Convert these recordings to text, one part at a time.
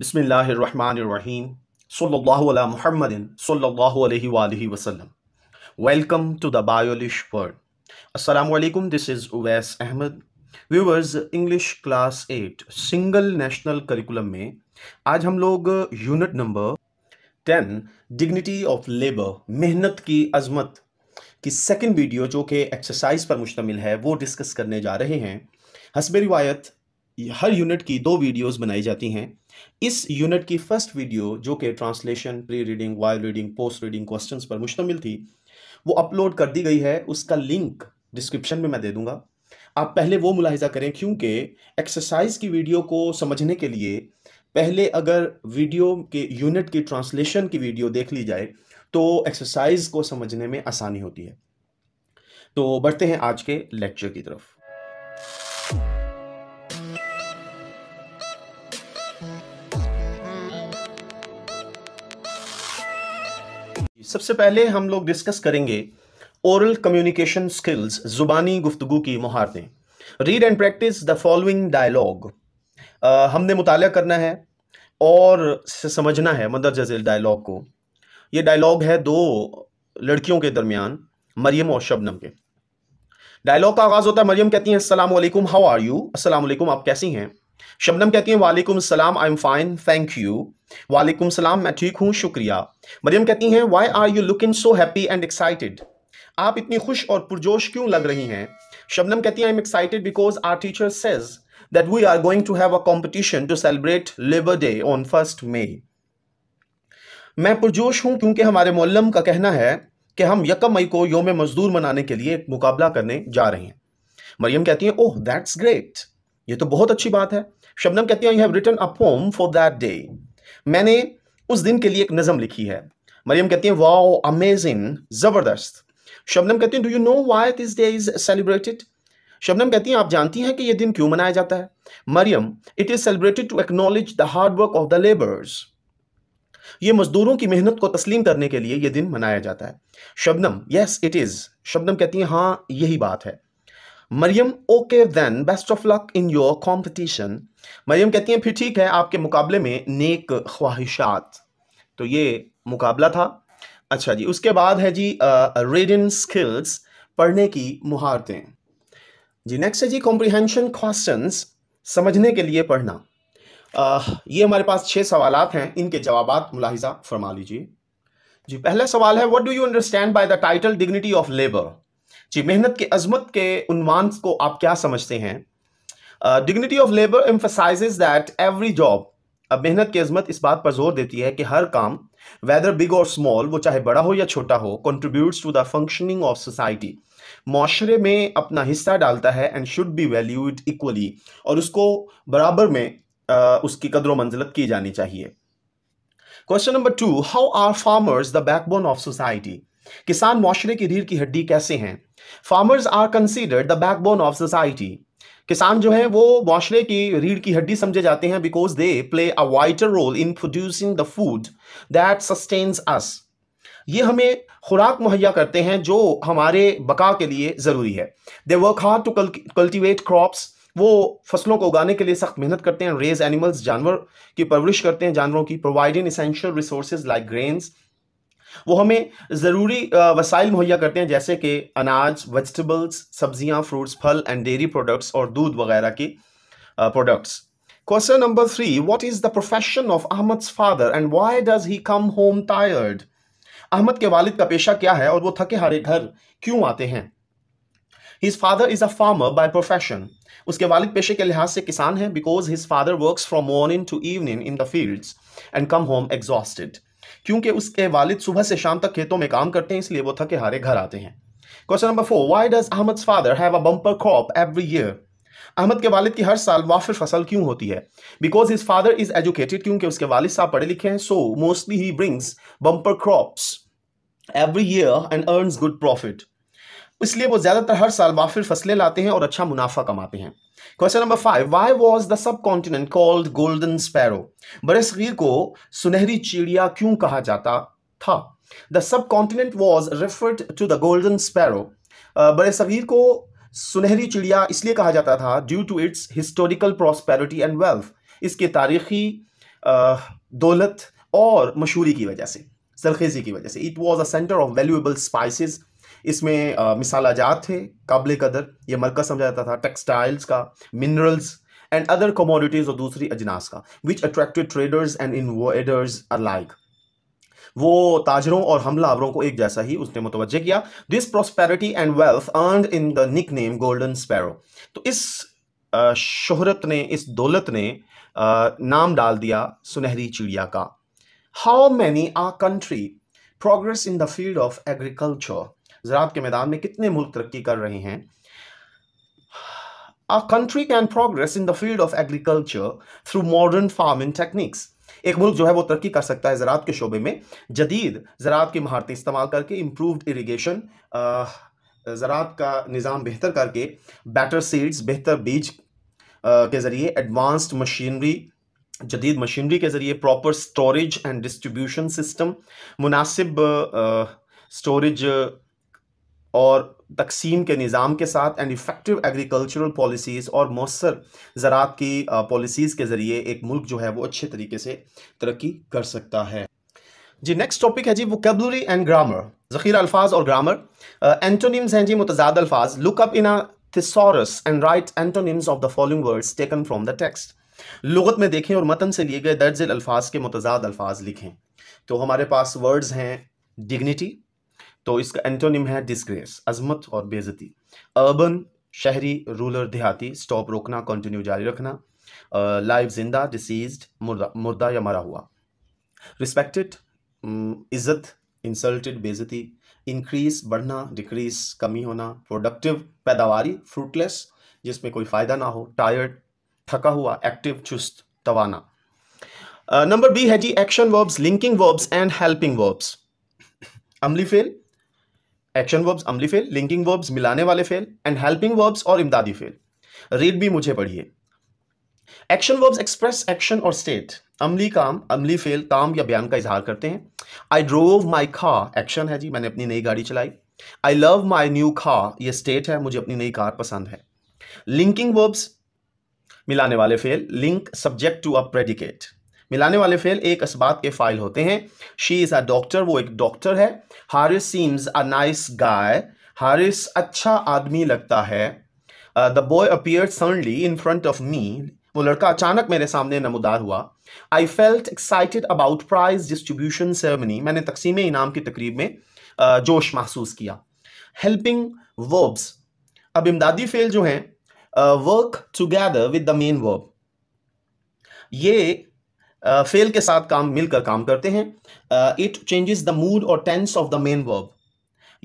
बिसमीम सल्ला महमदिन वसल्लम वेलकम टू द बायोलिश वर्ल्ड असलकम this is Uwais Ahmad viewers English class at single national curriculum में आज हम लोग unit number ten dignity of labour मेहनत की अजमत की सेकेंड वीडियो जो कि एक्सरसाइज पर मुश्तमिल है वो डिस्कस करने जा रहे हैं हसब रिवायत हर यूनिट की दो वीडियोज़ बनाई जाती हैं इस यूनिट की फर्स्ट वीडियो जो कि translation pre reading while reading post reading question पर मुश्तमिल थी वो अपलोड कर दी गई है उसका लिंक डिस्क्रिप्शन में मैं दे दूंगा आप पहले वो मुलाहिजा करें क्योंकि एक्सरसाइज की वीडियो को समझने के लिए पहले अगर वीडियो के यूनिट की ट्रांसलेशन की वीडियो देख ली जाए तो एक्सरसाइज को समझने में आसानी होती है तो बढ़ते हैं आज के लेक्चर की तरफ सबसे पहले हम लोग डिस्कस करेंगे ओरल कम्युनिकेशन स्किल्स ज़ुबानी गुफ्तु की महारतें read and practise the following dialogue हमने मुताल करना है और से समझना है मदर जजील डायलॉग को ये डायलॉग है दो लड़कियों के दरमियान मरियम और शबनम के डायलॉग का आगाज़ होता है मरियम कहती हैं असलम हाउ आर यू असलम आप कैसी हैं शबनम कहती हैं वालेकुम सलाम I am fine thank you वालेकुम सलाम मैं ठीक हूँ शुक्रिया मरियम कहती हैं why are you looking so happy and excited आप इतनी खुश और पुरजोश क्यों लग रही हैं शबनम कहती हैं I am excited because our teacher says that we are going to have a competition to celebrate labour day on first May मैं पुरजोश हूँ क्योंकि हमारे मोलम का कहना है कि हम यकम मई को योम मजदूर मनाने के लिए एक मुकाबला करने जा रहे हैं मरियम कहती हैं ओह दैट्स ग्रेट ये तो बहुत अच्छी बात है शबनम कहती है you have written a poem for that day मैंने उस दिन के लिए एक नज़म लिखी है मरियम कहती है वाओ अमेजिंग ज़बरदस्त शबनम कहती है do you know why this day is celebrated Shabnam कहती हैं आप जानती हैं कि ये दिन क्यों मनाया जाता है Maryam it is celebrated to acknowledge the hard work of the labours ये मजदूरों की मेहनत को तस्लीम करने के लिए ये दिन मनाया जाता है Shabnam yes it is Shabnam कहती हैं हाँ यही बात है Maryam okay then best of luck in your competition Maryam कहती हैं फिर ठीक है आपके मुकाबले में नेक ख्वाहिशात तो ये मुकाबला था अच्छा जी उसके बाद है जी रीडिंग स्किल्स पढ़ने की मुहारतें जी नेक्स्ट है जी कॉम्प्रीहेंशन क्वेश्चन समझने के लिए पढ़ना आ, ये हमारे पास छः सवाल हैं इनके जवाब मुलाहिजा फरमा लीजिए जी पहला सवाल है what do you understand by the title dignity of labour जी मेहनत की अजमत के उन्वान को आप क्या समझते हैं dignity of labour emphasises that every job अब मेहनत की अजमत इस बात पर जोर देती है कि हर काम वेदर बिग और स्मॉल वो चाहे बड़ा हो या छोटा हो contributes to the functioning of society माशरे में अपना हिस्सा डालता है and should be valued equally और उसको बराबर में आ, उसकी कदर मंजिलत की जानी चाहिए question number two how are farmers the backbone of society किसान माशरे की रीढ़ की हड्डी कैसे हैं farmers are considered the backbone of society किसान जो है वो माशरे की रीढ़ की हड्डी समझे जाते हैं because they play a vital role in producing the food that sustains us ये हमें खुराक मुहैया करते हैं जो हमारे बका के लिए ज़रूरी है they work hard to cultivate crops वो फसलों को उगाने के लिए सख्त मेहनत करते हैं रेज एनिमल्स जानवर की परवरिश करते हैं जानवरों की providing essential resources like grains वो हमें ज़रूरी वसाइल मुहैया करते हैं जैसे कि अनाज वेजिटेबल्स सब्जियां फ्रूट्स फल एंड डेयरी प्रोडक्ट्स और दूध वगैरह की products question number three what is the profession of Ahmad's father and why does he come home tired Ahmad के वालिद का पेशा क्या है और वो थके हारे घर क्यों आते हैं his father is a farmer by profession उसके वालिद पेशे के लिहाज से किसान हैं because his father works from morning to evening in the fields and come home exhausted क्योंकि उसके वालिद सुबह से शाम तक खेतों में काम करते हैं इसलिए वो थके हारे घर आते हैं question number four why does Ahmad father have a bumper crop every year Ahmad के वालिद की हर साल वाफिर फसल क्यों होती है because his father is educated क्योंकि उसके वालिद साहब पढ़े लिखे हैं so mostly he brings bumper crops every year and earn good profit इसलिए वो ज्यादातर हर साल वाफिल फसलें लाते हैं और अच्छा मुनाफा कमाते हैं question number five why was the subcontinent called golden sparrow बड़े सगीर को सुनहरी चिड़िया क्यों कहा जाता था the subcontinent was referred to the golden sparrow बड़े सगीर को सुनहरी चिड़िया इसलिए कहा जाता था due to its historical prosperity and wealth इसके तारीखी दौलत और मशहूरी की वजह से सरखेजी की वजह से it was a centre of valuable spices इसमें मिसाल आजाद थे काबिल कदर यह मरकज़ समझा जाता था टेक्सटाइल्स का मिनरल्स एंड अदर कमोडिटीज़ और दूसरी अजनास का which attractive traders and invaders like वो ताजरों और हमलावरों को एक जैसा ही उसने मुतवजह किया this prosperity and wealth earn in the nickname golden sparrow तो इस शोहरत ने इस दौलत ने नाम डाल दिया सुनहरी चिड़िया का how many a country progress in the field of agriculture ज़रात के मैदान में कितने मुल्क तरक्की कर रहे हैं A country can progress in the field of agriculture through modern farming techniques एक मुल्क जो है वो तरक्की कर सकता है ज़रात के शोबे में जदीद ज़रात की महारतें इस्तेमाल करके इम्प्रूवड इरीगेशन ज़रात का निज़ाम बेहतर करके बेटर सीड्स बेहतर बीज के ज़रिए एडवांस्ड मशीनरी जदीद मशीनरी के ज़रिए proper storage and distribution system मुनासिब स्टोरेज और तकसीम के निज़ाम के साथ एंड इफ़ेक्टिव एग्रीकल्चरल पॉलिसीज़ और मौसर ज़रात की पॉलिसीज़ के ज़रिए एक मुल्क जो है वो अच्छे तरीके से तरक्की कर सकता है जी नेक्स्ट टॉपिक है जी वो कैबलरी एंड ग्रामर ज़ख़ीरा अल्फाज और ग्रामर एंटोनिम्स हैं जी मुतजाद अल्फाज up in a and write antonyms of the following words taken from the text लगत में देखें और मतन से लिए गए दर्ज अल्फाज के मुतजाद अल्फाज लिखें तो हमारे पास वर्ड्स हैं डिग्निटी तो इसका एंटोनिम है डिस्ग्रेस अजमत और बेजती अर्बन शहरी रूरल देहाती स्टॉप रोकना कंटिन्यू जारी रखना लाइव जिंदा डिसीज मुर्दा मुर्दा या मरा हुआ रिस्पेक्टेड इज्जत इंसल्टेड बेजती इंक्रीज बढ़ना डिक्रीज कमी होना प्रोडक्टिव पैदावारी फ्रूटलेस जिसमें कोई फ़ायदा ना हो टायर्ड थका हुआ एक्टिव चुस्त तवाना नंबर बी है जी action verbs linking verbs and helping verbs अमली फेल एक्शन वर्ब्स अमली फेल लिंकिंग वर्ब्स मिलाने वाले फेल एंड हेल्पिंग वर्ब्स और इमदादी फेल रीड भी मुझे पढ़िए एक्शन वर्ब्स एक्सप्रेस एक्शन और स्टेट अमली काम अमली फेल काम या बयान का इजहार करते हैं आई ड्रोव माई खा एक्शन है जी मैंने अपनी नई गाड़ी चलाई आई लव माई न्यू खा ये स्टेट है मुझे अपनी नई कार पसंद है लिंकिंग वर्ब्स मिलाने वाले फेल link subject to a predicate मिलाने वाले फेल एक इस्बात के फाइल होते हैं शी इज़ अ डॉक्टर वो एक डॉक्टर है Haris seems a nice guy Haris अच्छा आदमी लगता है the boy appear suddenly in front of me वो लड़का अचानक मेरे सामने नमोदार हुआ I felt excited about prize distribution ceremony मैंने तकसीम इनाम की तकरीब में uh, जोश महसूस किया हेल्पिंग वर्ब्स अब इमदादी फेल जो हैं work together with the main verb ये फेल के साथ काम मिलकर काम करते हैं इट चेंजेस द मूड और tense of the main verb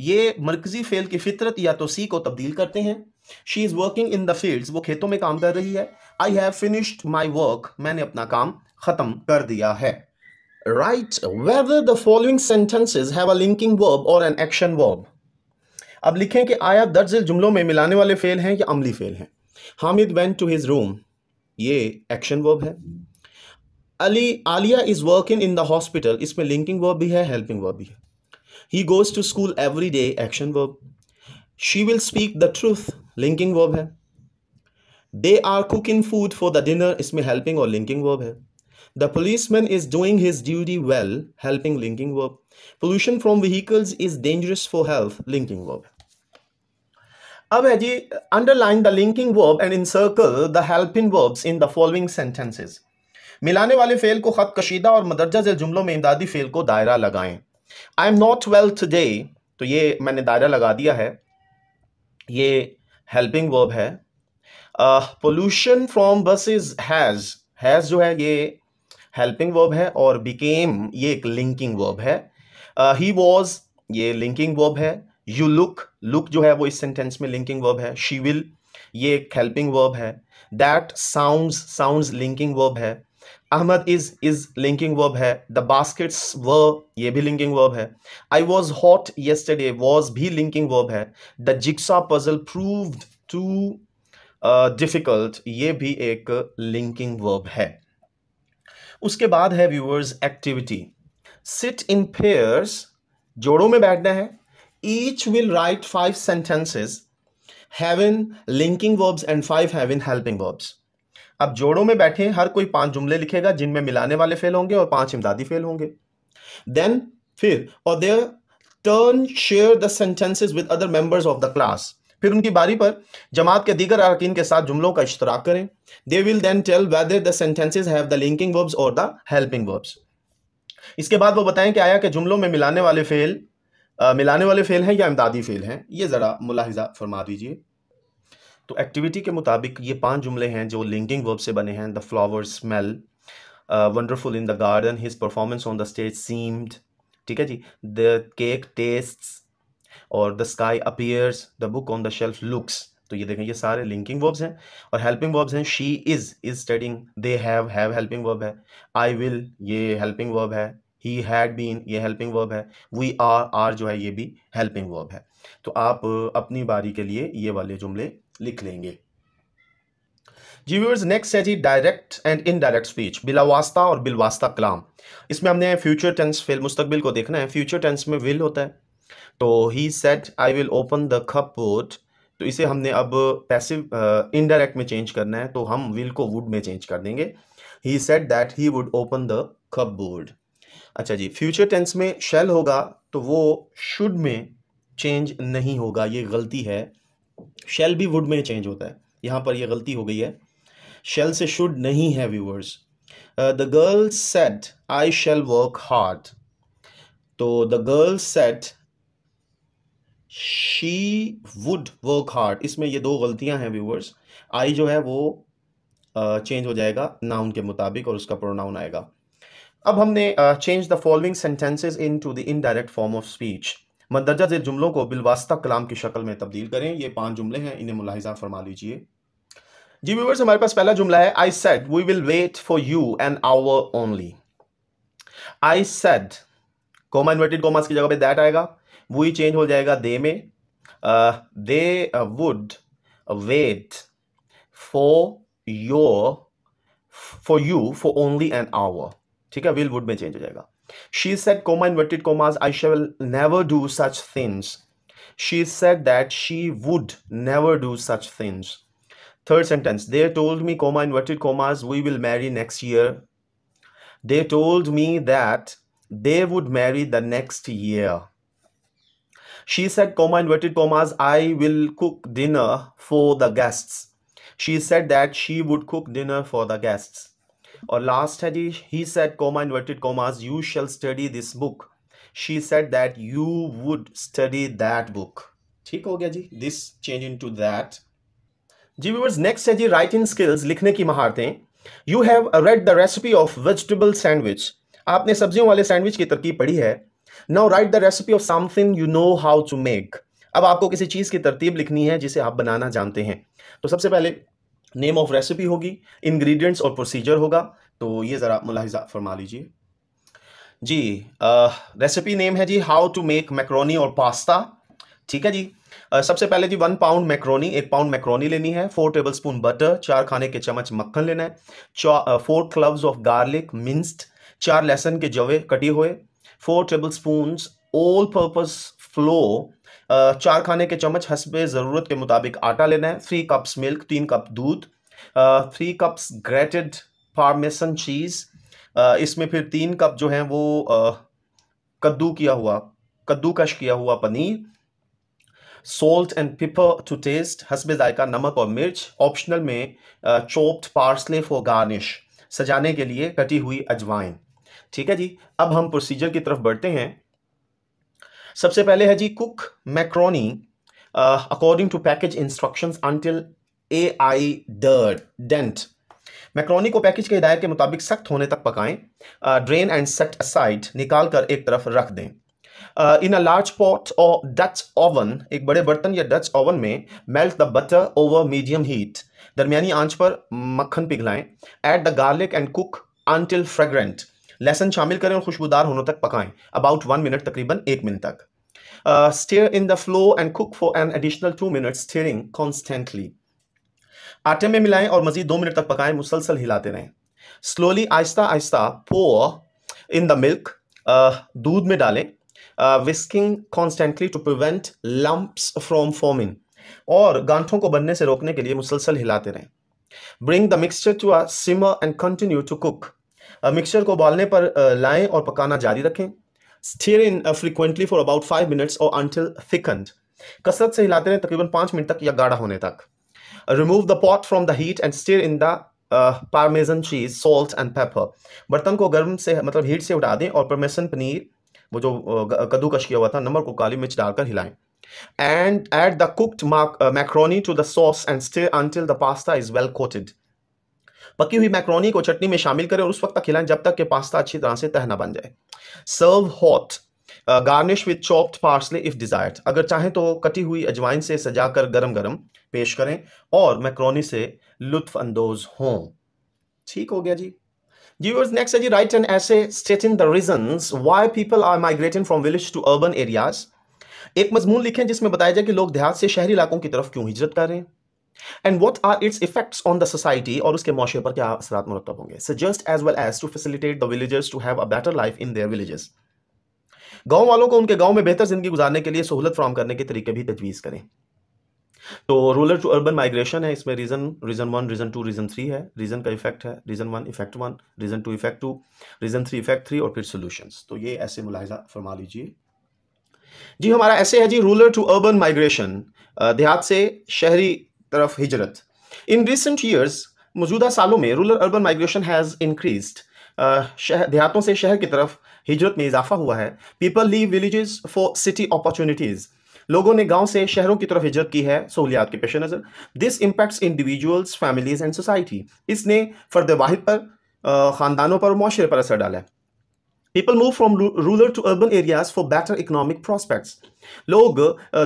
ये मरकजी फेल की फितरत या तो सी को तब्दील करते हैं she is working in the fields वो खेतों में काम कर रही है I have finished my work मैंने अपना काम ख़त्म कर दिया है write whether the following sentences have a linking verb और एन एक्शन वर्ब अब लिखें कि आया दर्ज जुमलों में मिलाने वाले फेल हैं या अमली फेल हैं Hamid went to his room ये एक्शन वर्ब है Ali Alia is working in the hospital. इसमें linking verb भी है helping verb भी है He goes to school every day. Action verb. She will speak the truth. Linking verb है They are cooking food for the dinner. इसमें helping और linking verb है The policeman is doing his duty well. Helping linking verb. Pollution from vehicles is dangerous for health. Linking verb. अब है जी underline the linking verb and encircle the helping verbs in the मिलाने वाले fail को खत कशीदा और मदरजा झेल जुमलों में इमदादी फेल को दायरा लगाएं I am not well today तो ये मैंने दायरा लगा दिया है ये हेल्पिंग वर्ब है pollution from buses has has जो है ये हेल्पिंग वर्ब है और बिकेम ये एक लिंकिंग वर्ब है ही uh, वॉज ये लिंकिंग वर्ब है यू लुक लुक जो है वो इस सेंटेंस में लिंकिंग वर्ब है शी विल ये एक हेल्पिंग वर्ब है that sounds sounds linking verb है Ahmad is is linking verb है द बास्केट्स व ये भी लिंकिंग वर्ब है I was hot yesterday was भी लिंकिंग वर्ब है the jigsaw puzzle proved too difficult ये भी एक लिंकिंग वर्ब है उसके बाद है viewers activity sit in pairs जोड़ों में बैठना है each will write five sentences having linking verbs and five having helping verbs अब जोड़ों में बैठे हर कोई पांच जुमले लिखेगा जिनमें मिलाने वाले फेल होंगे और पांच इमदादी फेल होंगे देन फिर और their turn share the sentences with other members of the class फिर उनकी बारी पर जमात के दीगर अरकान के साथ जुमलों का इश्तराक करें they will then tell whether the sentences have the linking verbs और द हेल्पिंग वर्ब्स इसके बाद वो बताएं कि आया कि जुमलों में मिलाने वाले फेल आ, मिलाने वाले फेल हैं या इमदादी फेल हैं ये ज़रा मुलाहिजा फरमा दीजिए तो एक्टिविटी के मुताबिक ये पांच जुमले हैं जो लिंकिंग वर्ब से बने हैं the flower smell wonderful in the garden his performance on the stage seemed ठीक है जी द केक टेस्ट और the sky appears the book on the shelf looks तो ये देखें ये सारे लिंकिंग वर्ब्स हैं और हेल्पिंग वर्ब्स हैं she is is studying they have have helping verb है आई विल ये हेल्पिंग वर्ब है ही हैड बीन ये हेल्पिंग वर्ब है वी आर आर जो है ये भी हेल्पिंग वर्ब है तो आप अपनी बारी के लिए ये वाले जुमले लिख लेंगे जी व्यूअर्स नेक्स्ट है जी डायरेक्ट एंड इनडायरेक्ट स्पीच बिलावास्ता और बिलवास्ता कलाम इसमें हमने फ्यूचर टेंस फिल मुस्तकबिल को देखना है फ्यूचर टेंस में विल होता है तो he said I will open the cupboard तो इसे हमने अब पैसिव इनडायरेक्ट uh, में चेंज करना है तो हम विल को वुड में चेंज कर देंगे he said that he would open the cupboard अच्छा जी फ्यूचर टेंस में शेल होगा तो वो शुड में चेंज नहीं होगा ये गलती है शेल भी वुड में चेंज होता है यहाँ पर यह गलती हो गई है शेल से शुड नहीं है viewers the girl said I shall work hard तो the girl said she would work hard इसमें ये दो गलतियां हैं व्यूवर्स आई जो है वो चेंज uh, हो जाएगा नाउन के मुताबिक और उसका प्रोनाउन आएगा अब हमने change the following sentences into the indirect form of speech मंदरजा जेल जुमलों को बिलवास्ता कलाम की शक्ल में तब्दील करें ये पांच जुमले हैं इन्हें मुलाहिजा फरमा लीजिए जी व्यूवर्स हमारे पास पहला जुमला है I said we will wait for you an hour only I said comma inverted commas की जगह पे दैट आएगा वी चेंज हो जाएगा they may they would wait for your for you for only an hour ठीक है will would में change हो जाएगा She said, comma inverted commas, I shall never do such things. She said that she would never do such things. Third sentence, they told me, comma inverted commas, we will marry next year. They told me that they would marry the next year. She said, comma inverted commas, I will cook dinner for the guests. She said that she would cook dinner for the guests. और last है जी he said comma inverted commas you shall study this book she said that you would study that book ठीक हो गया जी this change into that जी viewers next है जी राइटिंग स्किल्स लिखने की महारतें you have read the recipe of vegetable sandwich आपने सब्जियों वाले सैंडविच की तरकीब पढ़ी है now write the recipe of something you know how to make अब आपको किसी चीज़ की तरतीब लिखनी है जिसे आप बनाना जानते हैं तो सबसे पहले नेम ऑफ रेसिपी होगी इंग्रेडिएंट्स और प्रोसीजर होगा तो ये ज़रा मुलाहिजा फरमा लीजिए जी रेसिपी नेम है जी हाउ टू मेक मैक्रोनी और पास्ता ठीक है जी आ, सबसे पहले जी वन पाउंड मैक्रोनी एक पाउंड मैक्रोनी लेनी है फोर टेबल स्पून बटर चार खाने के चम्मच मक्खन लेना है four cloves of garlic minced चार लहसन के जवे कटे हुए four tablespoon all purpose flour चार खाने के चम्मच हसबे ज़रूरत के मुताबिक आटा लेना है थ्री कप्स मिल्क तीन कप दूध three cups grated parmesan cheese इसमें फिर तीन कप जो है वो कद्दू किया हुआ कद्दूकश किया हुआ पनीर salt and pepper to taste हसबे जायका नमक और मिर्च ऑप्शनल में चोप्ड पार्सले फॉर गार्निश सजाने के लिए कटी हुई अजवाइन ठीक है जी अब हम प्रोसीजर की तरफ बढ़ते हैं सबसे पहले है जी cook macaroni according to package instruction until al dente macaroni को पैकेज के हिदायत के मुताबिक सख्त होने तक पकाएं ड्रेन एंड सेट असाइड निकाल कर एक तरफ रख दें in a large pot or Dutch oven एक बड़े बर्तन या डच ओवन में melt the butter over medium heat दरमियानी आंच पर मक्खन पिघलाएं add the garlic and cook until fragrant लहसन शामिल करें और खुशबूदार होने तक पकाएं अबाउट वन मिनट तकरीबन एक मिनट तक stir in the flour and cook for an additional two minutes stirring constantly आटे में मिलाएं और मजीद दो मिनट तक पकाएं मुसलसल हिलाते रहें स्लोली आहिस्ता आहिस्ता पो इन द मिल्क दूध में डालें whisking constantly to prevent lumps from forming और गांठों को बनने से रोकने के लिए मुसलसल हिलाते रहें bring the mixture to a simmer and continue to cook mixture को उबालने पर लाएं और पकाना जारी रखें stir in frequently for about five minutes or until thickened कसरत से हिलाते रहें तकरीबन पाँच मिनट तक या गाढ़ा होने तक remove the pot from the heat and stir in the parmesan cheese salt and paper बर्तन को गर्म से मतलब हीट से उठा दें और परमेसन पनीर वो जो कद्दूकश किया हुआ था नमक को काली मिर्च डालकर हिलाएं and add the cooked macaroni to the sauce and stir until the pasta is well coated पकी हुई मैक्रोनी को चटनी में शामिल करें और उस वक्त तक खिलाएं जब तक कि पास्ता अच्छी तरह से तह ना बन जाए serve hot garnish with chopped parsley if desired अगर चाहें तो कटी हुई अजवाइन से सजा कर गरम गरम पेश करें और मैक्रोनी से लुत्फानंदोज हों ठीक हो गया जी Viewers, next is write an essay stating the reasons why people are migrating from village to urban areas. एक मजमून लिखें जिसमें बताया जाए कि लोग देहात से शहरी इलाकों की तरफ क्यों हिजरत कर रहे हैं and what are its effects on the society और उसके मुआशे पर क्या असरा मुरतब होंगे just as well as to facilitate the to have a better life in their villages गांव वालों को उनके गांव में बेहतर जिंदगी गुजारने के लिए सहूलत फ्राम करने के तरीके भी तजवीज़ करें तो रूरल टू अर्बन माइग्रेशन है इसमें reason reason one reason two reason three है रीज़न का इफेक्ट है reason one effect one reason two effect two reason three effect three और फिर सोल्यूशन तो ये ऐसे मुलाहजा फरमा लीजिए जी हमारा ऐसे है जी रूरल टू अर्बन माइग्रेशन देहात से शहरी तरफ हिजरत इन रिसेंट ईयर्स मौजूदा सालों में rural urban migration has increased देहातों से शहर की तरफ हिजरत में इजाफा हुआ है people leave villages for city opportunities लोगों ने गांव से शहरों की तरफ हिजरत की है सहूलियात के पेश नज़र this impacts individuals families and society इसने फर्द वाहिद पर ख़ानदानों पर और माशरे पर असर डाला है people move from rural to urban areas for better economic prospects लोग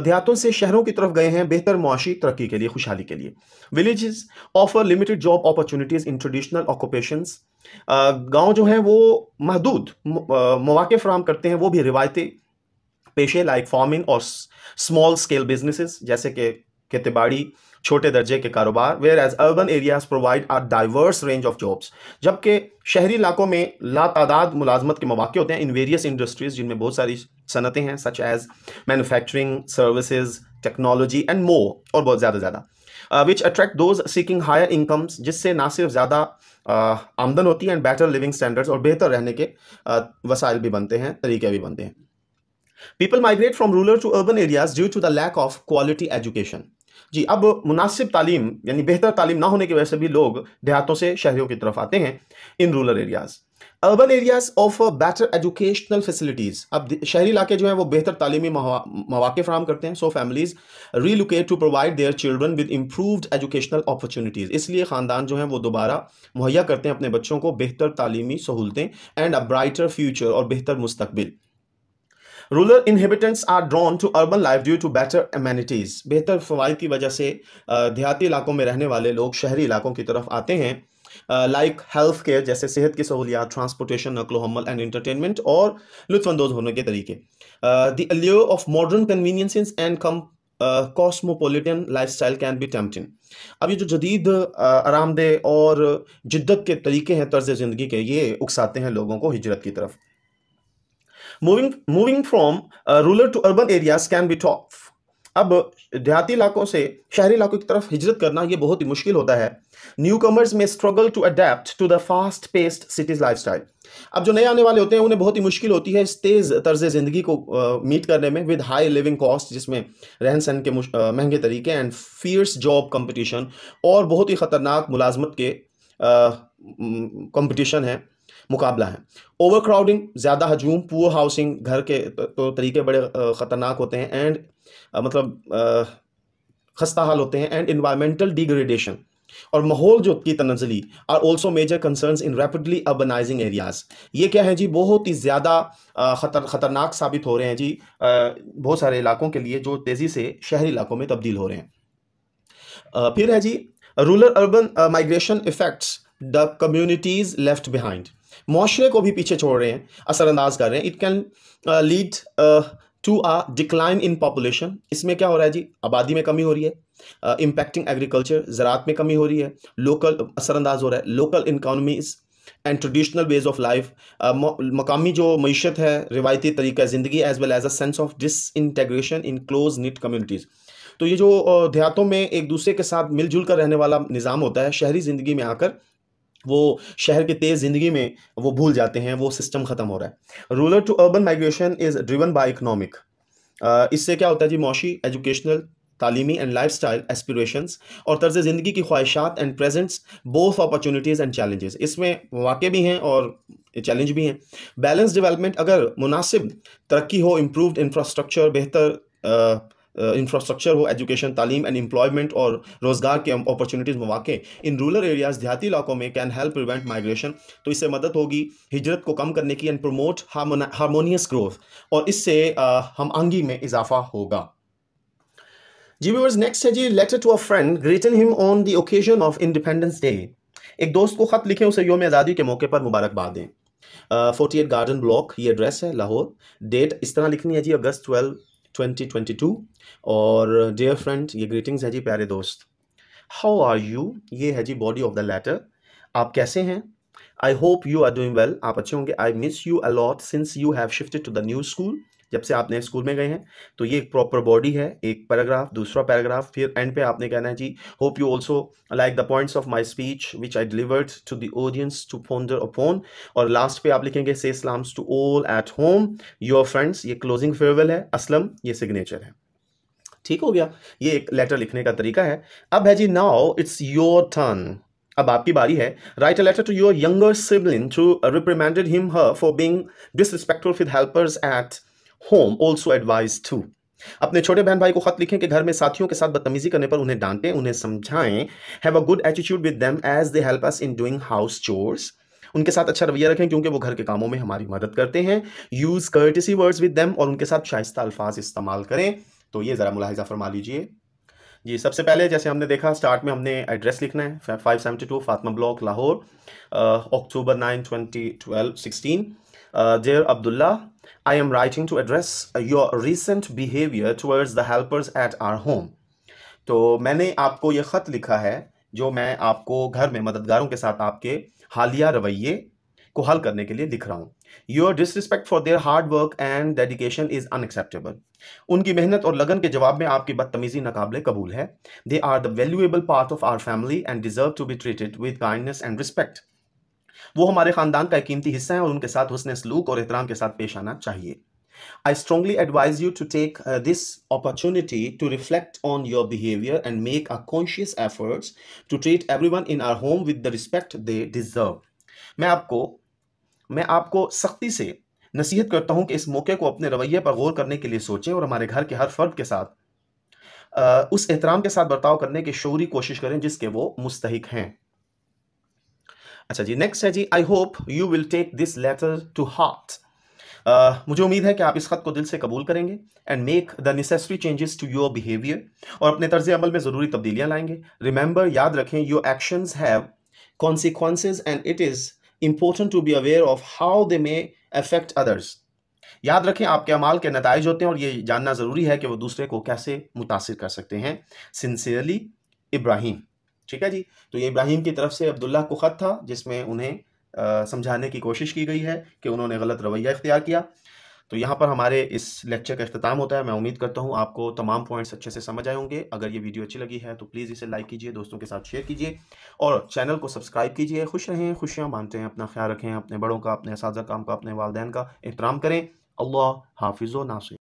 देहातों से शहरों की तरफ गए हैं बेहतर मुआशी तरक्की के लिए खुशहाली के लिए villages offer limited job opportunities in traditional occupations गांव जो हैं वो महदूद मौाक़े फ्राहम करते हैं वो भी रिवायती पेशे लाइक फार्मिंग और स्मॉल स्केल बिजनेसिस जैसे कि खेतीबाड़ी छोटे दर्जे के कारोबार whereas urban areas provide are diverse range of jobs जबकि शहरी इलाकों में लातादाद मुलाजमत के मौाक़े होते हैं इन वेरियस इंडस्ट्रीज़ जिनमें बहुत सारी सनतें हैं such as manufacturing service technology and मो और बहुत ज़्यादा ज़्यादा which attract those seeking higher incomes जिससे ना सिर्फ ज़्यादा uh, आमदन होती है एंड बेटर लिविंग स्टैंडर्ड्स और बेहतर रहने के uh, वसाइल भी बनते हैं तरीके भी बनते हैं people migrate from rural to urban areas due to the lack of quality education जी अब मुनासिब तालीम यानी बेहतर तालीम ना होने की वजह से भी लोग देहातों से शहरों की तरफ आते हैं in rural areas urban areas of better educational facilities अब शहरी इलाके जो हैं वो बेहतर तालीमी मौाक़े फ्राहम करते हैं so families relocate to provide their children with improved educational opportunities इसलिए ख़ानदान जो हैं वो दोबारा मुहैया करते हैं अपने बच्चों को बेहतर तालीमी सहूलतें एंड अ ब्राइटर फ्यूचर और बेहतर मुस्तबिल rural inhabitants are drawn to urban life due to better amenities बेहतर फवाद की वजह से देहाती इलाकों में रहने वाले लोग शहरी इलाकों की तरफ आते हैं लाइक हेल्थ केयर जैसे सेहत की सहूलियात ट्रांसपोर्टेशन नकलो हमल एंड एंटरटेनमेंट और लुफानंदोज होने के तरीके the of modern conveniences and come cosmopolitan lifestyle can be tempting अब ये जो जदीद आरामदेह और जिद्दत के तरीके हैं तर्ज ज़िंदगी के ये उकसाते हैं लोगों को हिजरत की तरफ moving moving from rural to urban areas can be tough अब देहाती इलाकों से शहरी इलाकों की तरफ हिजरत करना ये बहुत ही मुश्किल होता है newcomers may struggle to adapt to the fast paced cities lifestyle अब जो नए आने वाले होते हैं उन्हें बहुत ही मुश्किल होती है इस तेज़ तर्ज ज़िंदगी को मीट करने में विद हाई लिविंग कॉस्ट जिसमें रहन सहन के महंगे तरीके एंड फियर्स जॉब कंपटीशन और बहुत ही ख़तरनाक मुलाजमत के कंपटीशन है मुकाबला है ओवरक्राउडिंग ज़्यादा हजूम पुअर हाउसिंग घर के तो तरीके बड़े ख़तरनाक होते हैं एंड मतलब खस्ता हाल होते हैं एंड इन्वायरमेंटल डिग्रेडेशन और माहौल जो की तनजली are also major concern in rapidly urbanizing areas ये क्या है जी बहुत ही ज़्यादा खतर ख़तरनाक साबित हो रहे हैं जी बहुत सारे इलाकों के लिए जो तेज़ी से शहरी इलाकों में तब्दील हो रहे हैं फिर है जी rural urban migration effects the communities left behind माशरे को भी पीछे छोड़ रहे हैं असरानंदाज कर रहे हैं it can lead to a decline in population इसमें क्या हो रहा है जी आबादी में कमी हो रही है इम्पैक्टिंग uh, एग्रीकल्चर ज़रात में कमी हो रही है लोकल uh, असरानंदाज हो रहा है local economies and traditional ways of life मकामी जो मीशत है रिवायती तरीका ज़िंदगी as well as a sense of disintegration in close knit communities तो ये जो uh, देहातों में एक दूसरे के साथ मिलजुल कर रहने वाला निज़ाम होता है शहरी ज़िंदगी में आकर वो शहर के तेज़ ज़िंदगी में वो भूल जाते हैं वो सिस्टम ख़त्म हो रहा है rural to urban migration is driven by economic इससे क्या होता है जी मौशी एजुकेशनल तालीमी एंड लाइफ स्टाइल एस्पिरेशंस और तर्ज ज़िंदगी की ख्वाहिशात and presents both opportunities and challenges इसमें वाक़ भी हैं और चैलेंज भी हैं बैलेंस डेवलपमेंट अगर मुनासिब तरक्की हो इम्प्रूवड इंफ्रास्ट्रक्चर बेहतर uh, इंफ्रास्ट्रक्चर हो एजुकेशन तालीम एंड एम्प्लॉयमेंट और रोज़गार के अपॉर्चुनिटीज़ मौाक़े इन रूरल एरियाज़ देहाती इलाकों में कैन हेल्प प्रिवेंट माइग्रेशन तो इससे मदद होगी हिजरत को कम करने की एंड प्रमोट हारमोनियस ग्रोथ और इससे uh, हम आंगी में इजाफा होगा जी व्यूवर्स नेक्स्ट है जी letter to a friend greeting him on the occasion of Independence Day एक दोस्त को ख़त लिखें उसे योम आज़ादी के मौके पर मुबारकबाद दें फोर्टी एट गार्डन ब्लॉक ये एड्रेस है लाहौर डेट इस तरह लिखनी है जी अगस्त ट्वेल्व 2022 और डियर फ्रेंड ये ग्रीटिंग्स है जी प्यारे दोस्त हाउ आर यू ये है जी बॉडी ऑफ द लेटर आप कैसे हैं I hope you are doing well आप अच्छे होंगे I miss you a lot since you have shifted to the new school जब से आप नए स्कूल में गए हैं तो ये एक प्रॉपर बॉडी है एक पैराग्राफ दूसरा पैराग्राफ फिर एंड पे आपने कहना है जी hope you also like the points of my speech which I delivered to the audience to phone phone और लास्ट पे आप लिखेंगे से इस्लाम्स to all at home your friends ये क्लोजिंग फेयरवेल है असलम ये सिग्नेचर है ठीक हो गया ये एक लेटर लिखने का तरीका है अब है जी नाउ इट्स योर टर्न अब आपकी बारी है write a letter to your younger sibling to reprimanded him her for being disrespectful with helpers at home also advise to अपने छोटे बहन भाई को खत लिखें कि घर में साथियों के साथ बदतमीजी करने पर उन्हें डांटें उन्हें समझाएं have a good attitude with them as they help us in doing house chores उनके साथ अच्छा रवैया रखें क्योंकि वो घर के कामों में हमारी मदद करते हैं use courtesy words with them और उनके साथ शाइस्ता अल्फाज इस्तेमाल करें तो ये ज़रा मुलाहिजा फरमा लीजिए जी सबसे पहले जैसे हमने देखा स्टार्ट में हमने एड्रेस लिखना है five seventy two Fatima Block Lahore October nine twenty twelve sixteen uh, Dear Abdullah, I am writing to address your recent behavior towards the helpers at our home. तो मैंने आपको ये ख़त लिखा है जो मैं आपको घर में मददगारों के साथ आपके हालिया रवैये को हल करने के लिए लिख रहा हूँ your disrespect for their hard work and dedication is unacceptable उनकी मेहनत और लगन के जवाब में आपकी बदतमीजी नाकबले कबूल है they are the valuable part of our family and deserve to be treated with kindness and respect वो हमारे ख़ानदान का एक कीमती हिस्सा है और उनके साथ हसन सलूक और एहतराम के साथ पेश आना चाहिए I strongly advise you to take this opportunity to reflect on your behaviour and make a conscious efforts to treat everyone in our home with the respect they deserve मैं आपको मैं आपको सख्ती से नसीहत करता हूँ कि इस मौके को अपने रवैये पर गौर करने के लिए सोचें और हमारे घर के हर फर्द के साथ uh, उस एहतराम के साथ बर्ताव करने की शौरी कोशिश करें जिसके वो मुस्तक हैं अच्छा जी नेक्स्ट है जी I hope you will take this letter to heart मुझे उम्मीद है कि आप इस ख़त को दिल से कबूल करेंगे and make the necessary changes to your behaviour और अपने तर्ज अमल में ज़रूरी तब्दीलियाँ लाएंगे रिमेंबर याद रखें your actions have consequences and it is important to be aware of how they may affect others याद रखें आपके अमाल के नतज होते हैं और ये जानना ज़रूरी है कि वो दूसरे को कैसे मुतासर कर सकते हैं सिंसियरली इब्राहिम ठीक है जी तो ये इब्राहिम की तरफ से अब्दुल्ला को ख़त था जिसमें उन्हें समझाने की कोशिश की गई है कि उन्होंने गलत रवैया इख्तियार किया तो यहाँ पर हमारे इस लेक्चर का अख्ताम होता है मैं उम्मीद करता हूँ आपको तमाम पॉइंट्स अच्छे से समझ आए होंगे अगर ये वीडियो अच्छी लगी है तो प्लीज़ इसे लाइक कीजिए दोस्तों के साथ शेयर कीजिए और चैनल को सब्सक्राइब कीजिए खुश रहें खुशियाँ मानते हैं अपना ख्याल रखें अपने बड़ों का अपने इस काम का अपने वालदेन का एहतराम करें अल्लाह हाफिजो नासिर